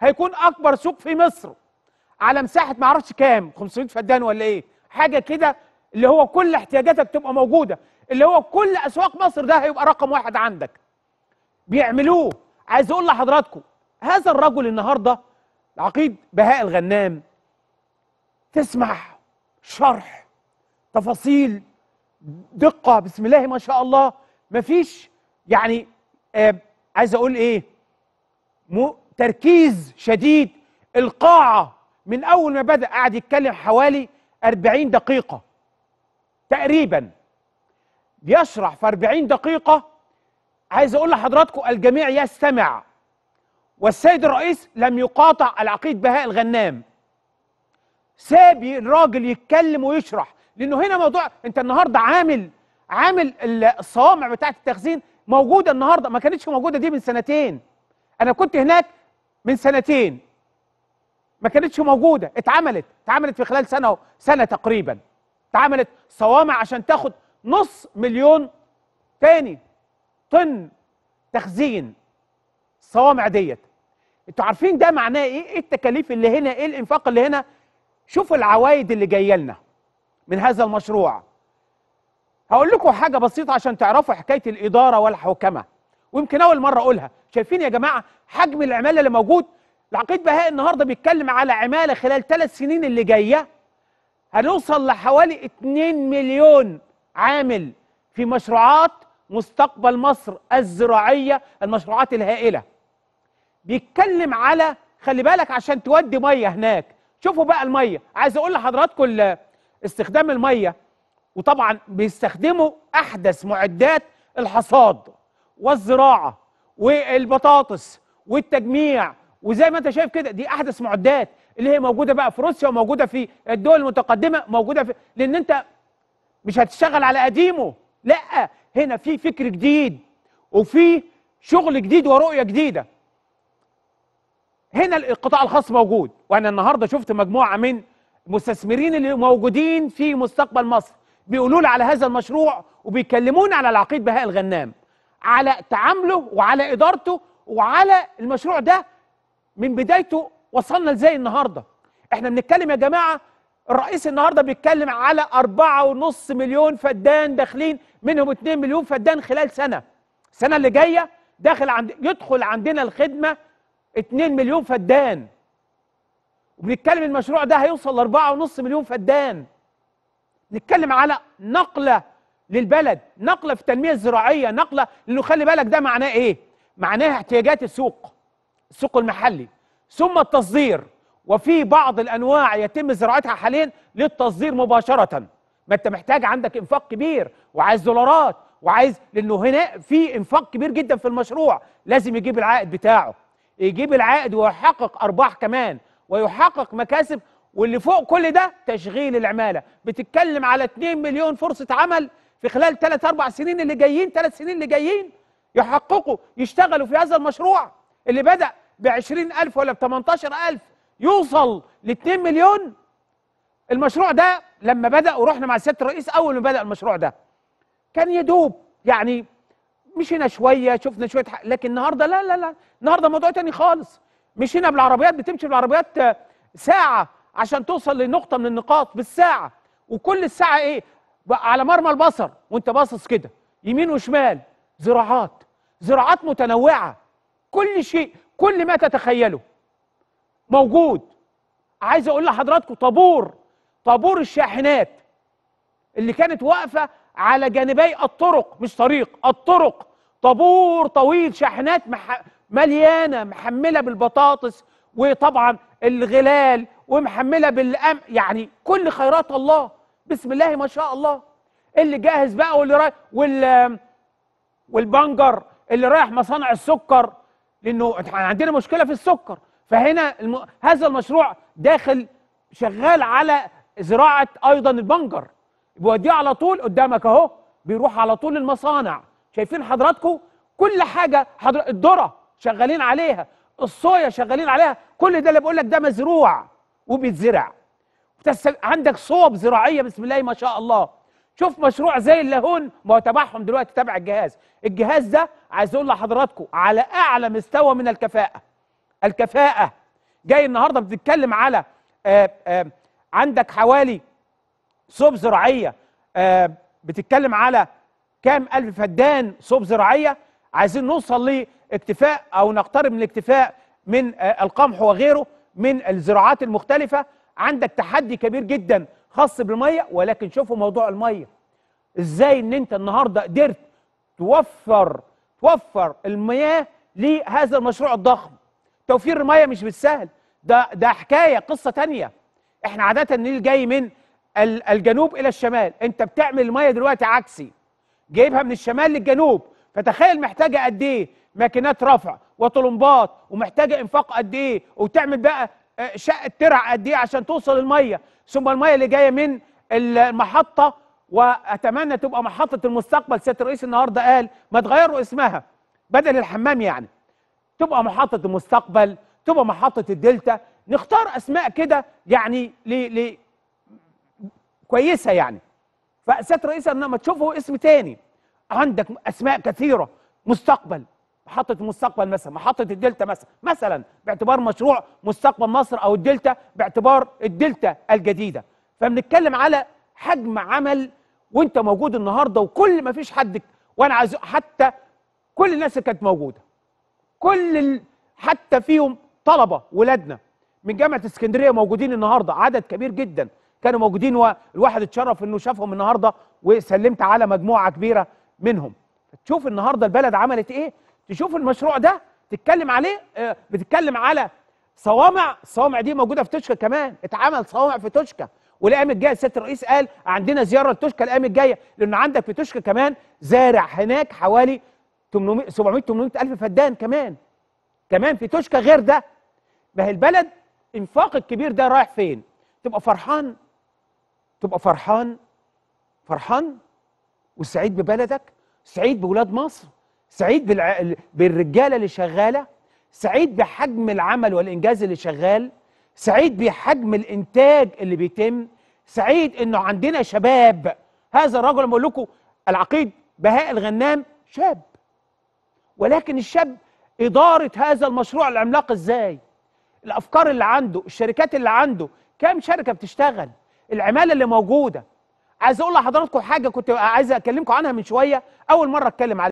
هيكون اكبر سوق في مصر على مساحه ما اعرفش كام 500 فدان ولا ايه حاجه كده اللي هو كل احتياجاتك تبقى موجوده اللي هو كل اسواق مصر ده هيبقى رقم واحد عندك بيعملوه عايز اقول لحضراتكم هذا الرجل النهارده العقيد بهاء الغنام تسمع شرح تفاصيل دقه بسم الله ما شاء الله مفيش يعني آه عايز اقول ايه تركيز شديد القاعة من أول ما بدأ قاعد يتكلم حوالي 40 دقيقة تقريبا بيشرح في 40 دقيقة عايز أقول لحضراتكم الجميع يستمع والسيد الرئيس لم يقاطع العقيد بهاء الغنام ساب الراجل يتكلم ويشرح لأنه هنا موضوع أنت النهاردة عامل عامل الصوامع بتاعة التخزين موجودة النهاردة ما كانتش موجودة دي من سنتين انا كنت هناك من سنتين ما كانتش موجوده اتعملت اتعملت في خلال سنه سنه تقريبا اتعملت صوامع عشان تاخد نص مليون تاني طن تخزين الصوامع ديت انتوا عارفين ده معناه ايه ايه التكاليف اللي هنا ايه الانفاق اللي هنا شوفوا العوائد اللي جايه لنا من هذا المشروع هقول لكم حاجه بسيطه عشان تعرفوا حكايه الاداره والحوكمه ويمكن اول مره اقولها شايفين يا جماعه حجم العماله اللي موجود العقيد بهاء النهارده بيتكلم على عماله خلال ثلاث سنين اللي جايه هنوصل لحوالي 2 مليون عامل في مشروعات مستقبل مصر الزراعيه المشروعات الهائله بيتكلم على خلي بالك عشان تودي ميه هناك شوفوا بقى الميه عايز اقول لحضراتكم استخدام الميه وطبعا بيستخدموا احدث معدات الحصاد والزراعه والبطاطس والتجميع وزي ما انت شايف كده دي احدث معدات اللي هي موجوده بقى في روسيا وموجوده في الدول المتقدمه موجوده في لان انت مش هتشتغل على قديمه لا هنا في فكر جديد وفي شغل جديد ورؤيه جديده هنا القطاع الخاص موجود وانا النهارده شفت مجموعه من المستثمرين اللي موجودين في مستقبل مصر بيقولوا لي على هذا المشروع وبيكلمونا على العقيد بهاء الغنام على تعامله وعلى ادارته وعلى المشروع ده من بدايته وصلنا لزي النهارده احنا بنتكلم يا جماعه الرئيس النهارده بيتكلم على أربعة ونص مليون فدان داخلين منهم 2 مليون فدان خلال سنه السنه اللي جايه داخل عند يدخل عندنا الخدمه 2 مليون فدان وبنتكلم المشروع ده هيوصل ل 4.5 مليون فدان نتكلم على نقله للبلد نقله في التنميه الزراعيه نقله لانه خلي بالك ده معناه ايه معناه احتياجات السوق السوق المحلي ثم التصدير وفي بعض الانواع يتم زراعتها حاليا للتصدير مباشره ما انت محتاج عندك انفاق كبير وعايز دولارات وعايز لانه هنا في انفاق كبير جدا في المشروع لازم يجيب العائد بتاعه يجيب العائد ويحقق ارباح كمان ويحقق مكاسب واللي فوق كل ده تشغيل العماله بتتكلم على 2 مليون فرصه عمل في خلال ثلاث أربع سنين اللي جايين ثلاث سنين اللي جايين يحققوا يشتغلوا في هذا المشروع اللي بدأ ب 20000 ولا ب 18000 يوصل ل 2 مليون المشروع ده لما بدأ ورحنا مع سيادة الرئيس أول ما بدأ المشروع ده كان يدوب يعني مشينا شوية شفنا شوية لكن النهاردة لا لا لا النهاردة موضوع تاني خالص مشينا بالعربيات بتمشي بالعربيات ساعة عشان توصل لنقطة من النقاط بالساعة وكل الساعة ايه على مرمى البصر وانت باصص كده يمين وشمال زراعات زراعات متنوعه كل شيء كل ما تتخيله موجود عايز اقول لحضراتكم طابور طابور الشاحنات اللي كانت واقفه على جانبي الطرق مش طريق الطرق طابور طويل شاحنات مح... مليانه محمله بالبطاطس وطبعا الغلال ومحمله بالأم يعني كل خيرات الله بسم الله ما شاء الله اللي جاهز بقى واللي رايح وال والبنجر اللي رايح مصانع السكر لانه عندنا مشكله في السكر فهنا الم... هذا المشروع داخل شغال على زراعه ايضا البنجر بوديه على طول قدامك اهو بيروح على طول المصانع شايفين حضراتكم كل حاجه حضر... الذره شغالين عليها الصويا شغالين عليها كل ده اللي بقول لك ده مزروع وبيتزرع عندك صوب زراعيه بسم الله ما شاء الله شوف مشروع زي اللاهون ما هو تبعهم دلوقتي تبع الجهاز الجهاز ده عايز اقول لحضراتكم على اعلى مستوى من الكفاءه الكفاءه جاي النهارده بتتكلم على آآ آه، آآ آه، عندك حوالي صوب زراعيه آه، بتتكلم على كام الف فدان صوب زراعيه عايزين نوصل لاكتفاء او نقترب من الاكتفاء من القمح وغيره من الزراعات المختلفه عندك تحدي كبير جدا خاص بالميه ولكن شوفوا موضوع الميه ازاي ان انت النهارده قدرت توفر توفر المياه لهذا المشروع الضخم توفير المياه مش بالسهل ده ده حكايه قصه تانية احنا عاده النيل جاي من الجنوب الى الشمال انت بتعمل المياه دلوقتي عكسي جايبها من الشمال للجنوب فتخيل محتاجه قد ايه ماكينات رفع وطلمبات ومحتاجه انفاق قد ايه وتعمل بقى آه، شق الترع قد ايه عشان توصل الميه ثم الميه اللي جايه من المحطه واتمنى تبقى محطه المستقبل سياده الرئيس النهارده قال ما تغيروا اسمها بدل الحمام يعني تبقى محطه المستقبل تبقى محطه الدلتا نختار اسماء كده يعني ل ل كويسه يعني فسياده الرئيس لما تشوفوا اسم تاني عندك اسماء كثيره مستقبل محطه المستقبل مثلا محطه الدلتا مثلا مثلا باعتبار مشروع مستقبل مصر او الدلتا باعتبار الدلتا الجديده فبنتكلم على حجم عمل وانت موجود النهارده وكل ما فيش حد وانا عايز حتى كل الناس اللي كانت موجوده كل ال... حتى فيهم طلبه ولادنا من جامعه اسكندريه موجودين النهارده عدد كبير جدا كانوا موجودين والواحد اتشرف انه شافهم النهارده وسلمت على مجموعه كبيره منهم تشوف النهارده البلد عملت ايه تشوف المشروع ده تتكلم عليه آه، بتتكلم على صوامع الصوامع دي موجوده في توشكا كمان اتعمل صوامع في توشكا والايام الجايه سياده الرئيس قال عندنا زياره لتوشكا الايام الجايه لان عندك في توشكا كمان زارع هناك حوالي 800 700 800 الف فدان كمان كمان في توشكا غير ده ما هي البلد انفاق الكبير ده رايح فين تبقى فرحان تبقى فرحان فرحان وسعيد ببلدك سعيد بولاد مصر سعيد بالع... بالرجاله اللي شغاله سعيد بحجم العمل والانجاز اللي شغال سعيد بحجم الانتاج اللي بيتم سعيد انه عندنا شباب هذا الرجل بقول لكم العقيد بهاء الغنام شاب ولكن الشاب اداره هذا المشروع العملاق ازاي الافكار اللي عنده الشركات اللي عنده كام شركه بتشتغل العماله اللي موجوده عايز اقول لحضراتكم حاجه كنت عايز اكلمكم عنها من شويه اول مره اتكلم عليها